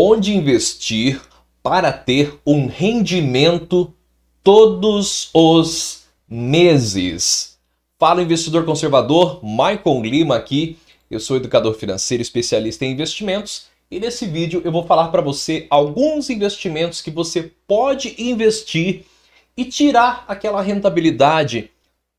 onde investir para ter um rendimento todos os meses. Fala investidor conservador, Michael Lima aqui. Eu sou educador financeiro, especialista em investimentos, e nesse vídeo eu vou falar para você alguns investimentos que você pode investir e tirar aquela rentabilidade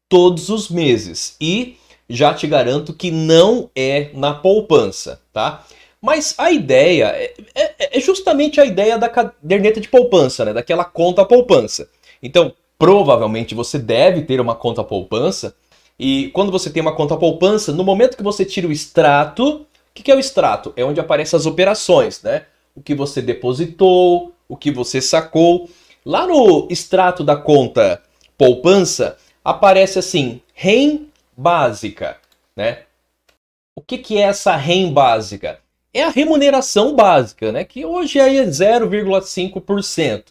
todos os meses. E já te garanto que não é na poupança, tá? Mas a ideia é, é, é justamente a ideia da caderneta de poupança, né? daquela conta poupança. Então, provavelmente você deve ter uma conta poupança. E quando você tem uma conta poupança, no momento que você tira o extrato, o que, que é o extrato? É onde aparecem as operações, né? O que você depositou, o que você sacou. Lá no extrato da conta poupança, aparece assim, REM básica, né? O que, que é essa REM básica? é a remuneração básica, né? que hoje aí é 0,5%.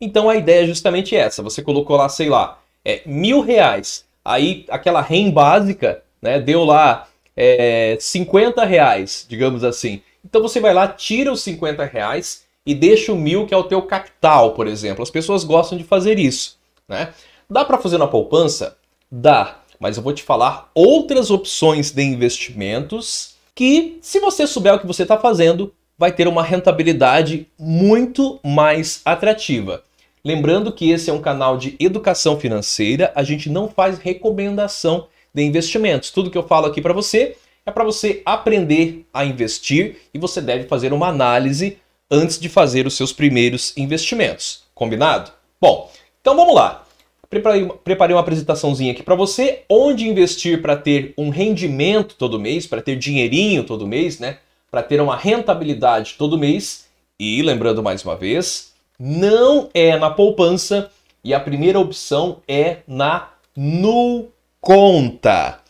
Então a ideia é justamente essa. Você colocou lá, sei lá, é, mil reais. Aí aquela REM básica né, deu lá é, 50 reais, digamos assim. Então você vai lá, tira os 50 reais e deixa o mil que é o teu capital, por exemplo. As pessoas gostam de fazer isso. Né? Dá para fazer na poupança? Dá, mas eu vou te falar outras opções de investimentos que, se você souber o que você está fazendo, vai ter uma rentabilidade muito mais atrativa. Lembrando que esse é um canal de educação financeira, a gente não faz recomendação de investimentos. Tudo que eu falo aqui para você é para você aprender a investir e você deve fazer uma análise antes de fazer os seus primeiros investimentos. Combinado? Bom, então vamos lá. Preparei, preparei uma apresentaçãozinha aqui para você, onde investir para ter um rendimento todo mês, para ter dinheirinho todo mês, né? Para ter uma rentabilidade todo mês. E lembrando mais uma vez, não é na poupança e a primeira opção é na Nuconta.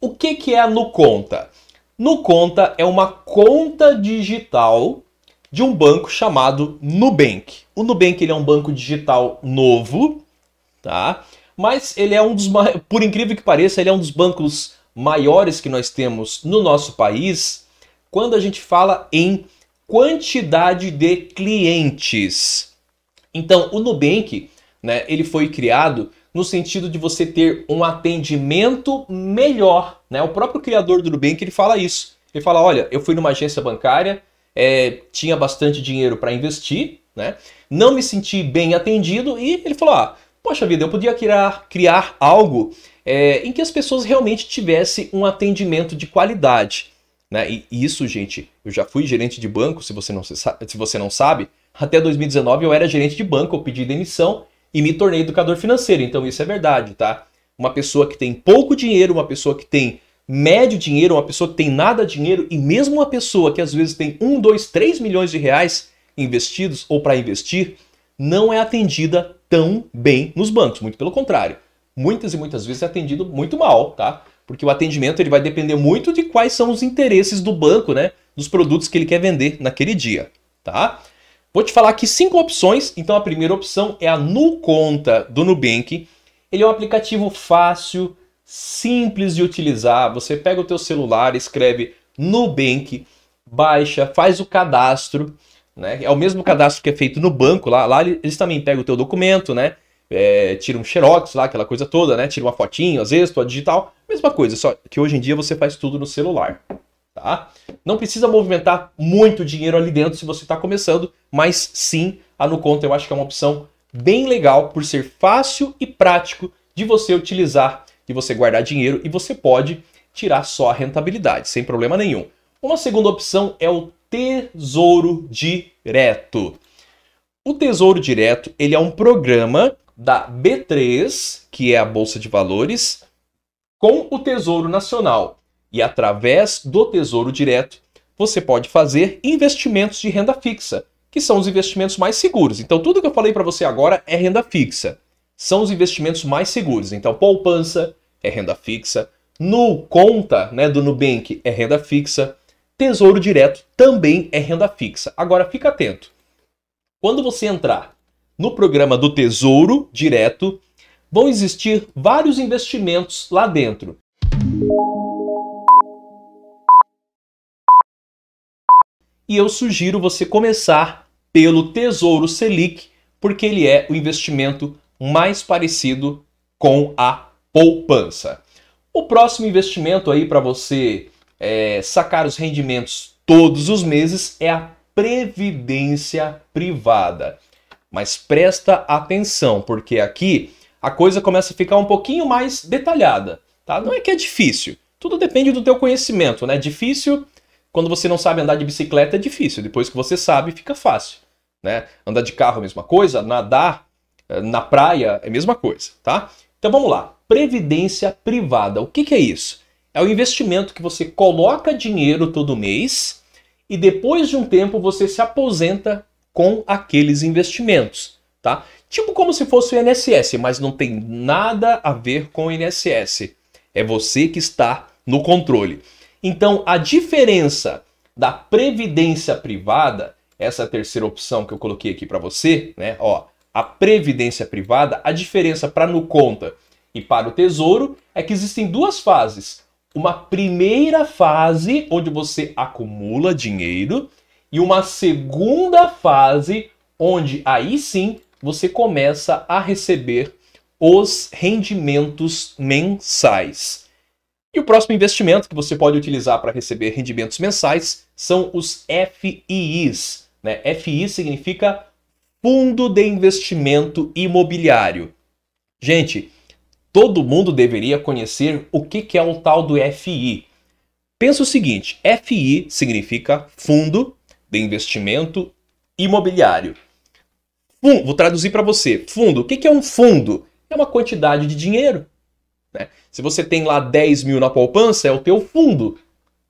O que, que é a Nuconta? Nuconta é uma conta digital de um banco chamado Nubank. O Nubank ele é um banco digital novo tá? Mas ele é um dos, por incrível que pareça, ele é um dos bancos maiores que nós temos no nosso país quando a gente fala em quantidade de clientes. Então, o Nubank, né, ele foi criado no sentido de você ter um atendimento melhor, né? O próprio criador do Nubank, ele fala isso. Ele fala, olha, eu fui numa agência bancária, é, tinha bastante dinheiro para investir, né? Não me senti bem atendido e ele falou, ah, poxa vida, eu podia criar, criar algo é, em que as pessoas realmente tivessem um atendimento de qualidade. Né? E isso, gente, eu já fui gerente de banco, se você, não se, se você não sabe, até 2019 eu era gerente de banco, eu pedi demissão e me tornei educador financeiro, então isso é verdade, tá? Uma pessoa que tem pouco dinheiro, uma pessoa que tem médio dinheiro, uma pessoa que tem nada dinheiro e mesmo uma pessoa que às vezes tem um, dois, três milhões de reais investidos ou para investir, não é atendida tão bem nos bancos, muito pelo contrário. Muitas e muitas vezes é atendido muito mal, tá? Porque o atendimento ele vai depender muito de quais são os interesses do banco, né? Dos produtos que ele quer vender naquele dia, tá? Vou te falar aqui cinco opções Então a primeira opção é a NuConta do Nubank. Ele é um aplicativo fácil, simples de utilizar. Você pega o teu celular, escreve Nubank, baixa, faz o cadastro né? É o mesmo cadastro que é feito no banco, lá, lá eles também pegam o teu documento, né? É, tira um xerox lá, aquela coisa toda, né? Tira uma fotinho, às vezes, tua digital. Mesma coisa, só que hoje em dia você faz tudo no celular, tá? Não precisa movimentar muito dinheiro ali dentro se você está começando, mas sim, a NuConta eu acho que é uma opção bem legal por ser fácil e prático de você utilizar de você guardar dinheiro e você pode tirar só a rentabilidade, sem problema nenhum. Uma segunda opção é o Tesouro Direto. O Tesouro Direto ele é um programa da B3, que é a Bolsa de Valores, com o Tesouro Nacional. E através do Tesouro Direto, você pode fazer investimentos de renda fixa, que são os investimentos mais seguros. Então, tudo que eu falei para você agora é renda fixa. São os investimentos mais seguros. Então, poupança é renda fixa. No conta né, do Nubank é renda fixa. Tesouro Direto também é renda fixa. Agora fica atento. Quando você entrar no programa do Tesouro Direto, vão existir vários investimentos lá dentro. E eu sugiro você começar pelo Tesouro Selic, porque ele é o investimento mais parecido com a poupança. O próximo investimento aí para você é, sacar os rendimentos todos os meses é a previdência privada. Mas presta atenção, porque aqui a coisa começa a ficar um pouquinho mais detalhada, tá? Não é que é difícil, tudo depende do teu conhecimento, né? Difícil, quando você não sabe andar de bicicleta é difícil, depois que você sabe fica fácil, né? Andar de carro é a mesma coisa, nadar eh, na praia é a mesma coisa, tá? Então vamos lá, previdência privada, o que, que é isso? É o investimento que você coloca dinheiro todo mês e depois de um tempo você se aposenta com aqueles investimentos, tá? Tipo como se fosse o INSS, mas não tem nada a ver com o INSS. É você que está no controle. Então, a diferença da previdência privada, essa é terceira opção que eu coloquei aqui para você, né? Ó, a previdência privada, a diferença para no conta e para o tesouro é que existem duas fases uma primeira fase onde você acumula dinheiro e uma segunda fase onde aí sim você começa a receber os rendimentos mensais. E o próximo investimento que você pode utilizar para receber rendimentos mensais são os FIIs. Né? FI significa Fundo de Investimento Imobiliário. Gente, todo mundo deveria conhecer o que, que é o tal do FI. Pensa o seguinte: FI significa Fundo de Investimento Imobiliário. vou traduzir para você. Fundo. O que, que é um fundo? É uma quantidade de dinheiro. Né? Se você tem lá 10 mil na poupança, é o teu fundo,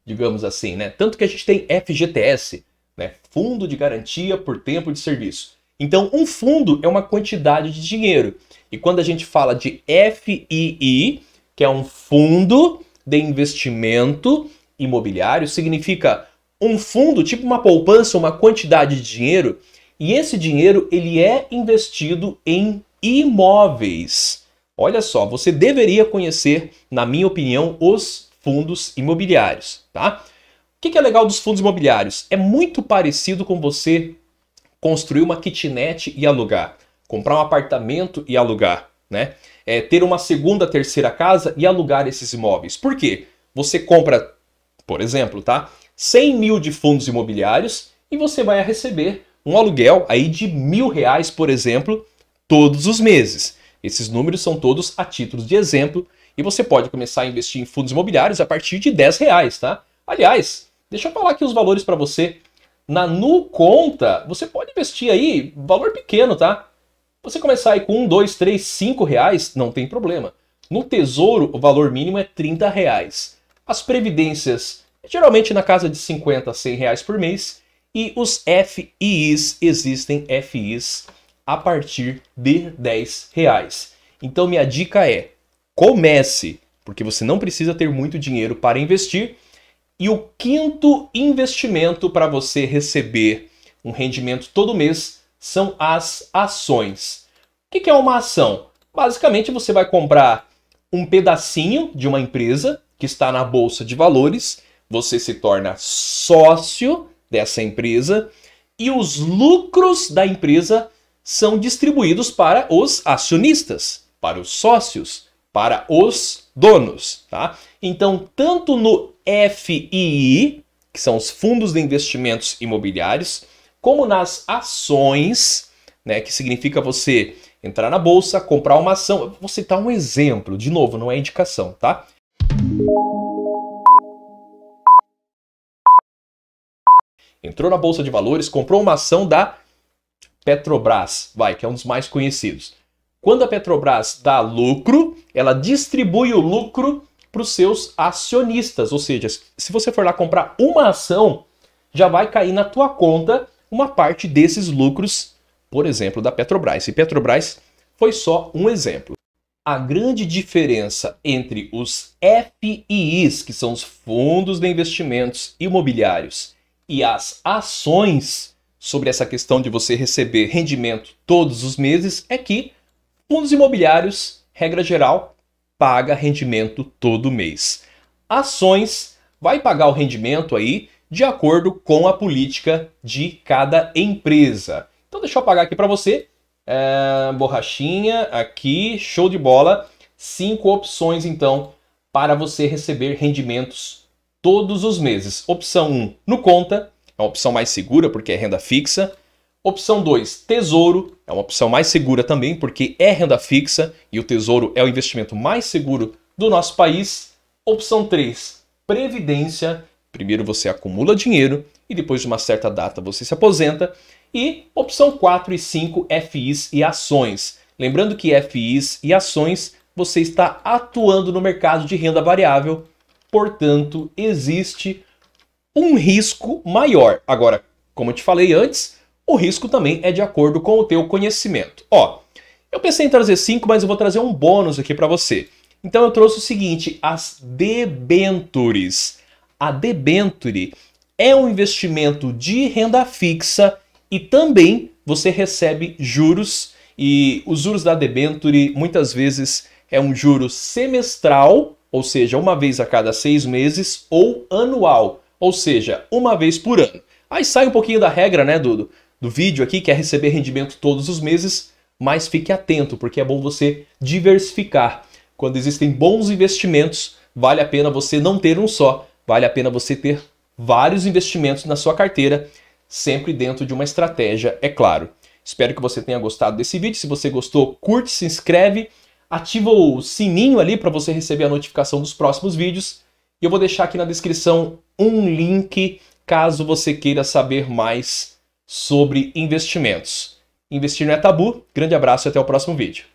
digamos assim. Né? Tanto que a gente tem FGTS, né? Fundo de Garantia por Tempo de Serviço. Então, um fundo é uma quantidade de dinheiro. E quando a gente fala de FII, que é um fundo de investimento imobiliário, significa um fundo, tipo uma poupança, uma quantidade de dinheiro, e esse dinheiro ele é investido em imóveis. Olha só, você deveria conhecer, na minha opinião, os fundos imobiliários, tá? O que é legal dos fundos imobiliários? É muito parecido com você construir uma kitnet e alugar, comprar um apartamento e alugar, né? É, ter uma segunda, terceira casa e alugar esses imóveis. Por quê? Você compra, por exemplo, tá? 100 mil de fundos imobiliários e você vai receber um aluguel aí de mil reais, por exemplo, todos os meses. Esses números são todos a título de exemplo e você pode começar a investir em fundos imobiliários a partir de 10 reais, tá? Aliás, deixa eu falar aqui os valores para você na Nu Conta, você pode investir aí valor pequeno, tá? Você começar aí com um dois três cinco reais, não tem problema. No Tesouro, o valor mínimo é 30 reais. As previdências, geralmente na casa de 50 a 100 reais por mês. E os FIIs, existem FIs a partir de 10 reais. Então minha dica é, comece, porque você não precisa ter muito dinheiro para investir, e o quinto investimento para você receber um rendimento todo mês são as ações. O que é uma ação? Basicamente, você vai comprar um pedacinho de uma empresa que está na bolsa de valores, você se torna sócio dessa empresa e os lucros da empresa são distribuídos para os acionistas, para os sócios para os donos, tá? Então, tanto no FII, que são os fundos de investimentos imobiliários, como nas ações, né, que significa você entrar na bolsa, comprar uma ação. Você vou citar um exemplo, de novo, não é indicação, tá? Entrou na bolsa de valores, comprou uma ação da Petrobras, vai, que é um dos mais conhecidos. Quando a Petrobras dá lucro, ela distribui o lucro para os seus acionistas. Ou seja, se você for lá comprar uma ação, já vai cair na tua conta uma parte desses lucros, por exemplo, da Petrobras. E Petrobras foi só um exemplo. A grande diferença entre os FIIs, que são os fundos de investimentos imobiliários, e as ações sobre essa questão de você receber rendimento todos os meses é que Fundos imobiliários, regra geral, paga rendimento todo mês. Ações vai pagar o rendimento aí de acordo com a política de cada empresa. Então deixa eu pagar aqui para você. É, borrachinha aqui, show de bola. Cinco opções então para você receber rendimentos todos os meses. Opção 1 um, no conta, é a opção mais segura porque é renda fixa. Opção 2, tesouro, é uma opção mais segura também, porque é renda fixa e o tesouro é o investimento mais seguro do nosso país. Opção 3, previdência. Primeiro você acumula dinheiro e depois de uma certa data você se aposenta. E opção 4 e 5, FIs e ações. Lembrando que FIs e ações você está atuando no mercado de renda variável, portanto, existe um risco maior. Agora, como eu te falei antes, o risco também é de acordo com o teu conhecimento. Ó, eu pensei em trazer 5, mas eu vou trazer um bônus aqui para você. Então eu trouxe o seguinte, as debentures. A debenture é um investimento de renda fixa e também você recebe juros e os juros da debenture muitas vezes é um juro semestral, ou seja, uma vez a cada seis meses, ou anual, ou seja, uma vez por ano. Aí sai um pouquinho da regra, né, Dudo? do vídeo aqui quer é receber rendimento todos os meses, mas fique atento, porque é bom você diversificar. Quando existem bons investimentos, vale a pena você não ter um só, vale a pena você ter vários investimentos na sua carteira, sempre dentro de uma estratégia, é claro. Espero que você tenha gostado desse vídeo. Se você gostou, curte, se inscreve, ativa o sininho ali para você receber a notificação dos próximos vídeos. E eu vou deixar aqui na descrição um link caso você queira saber mais sobre investimentos. Investir não é tabu. Grande abraço e até o próximo vídeo.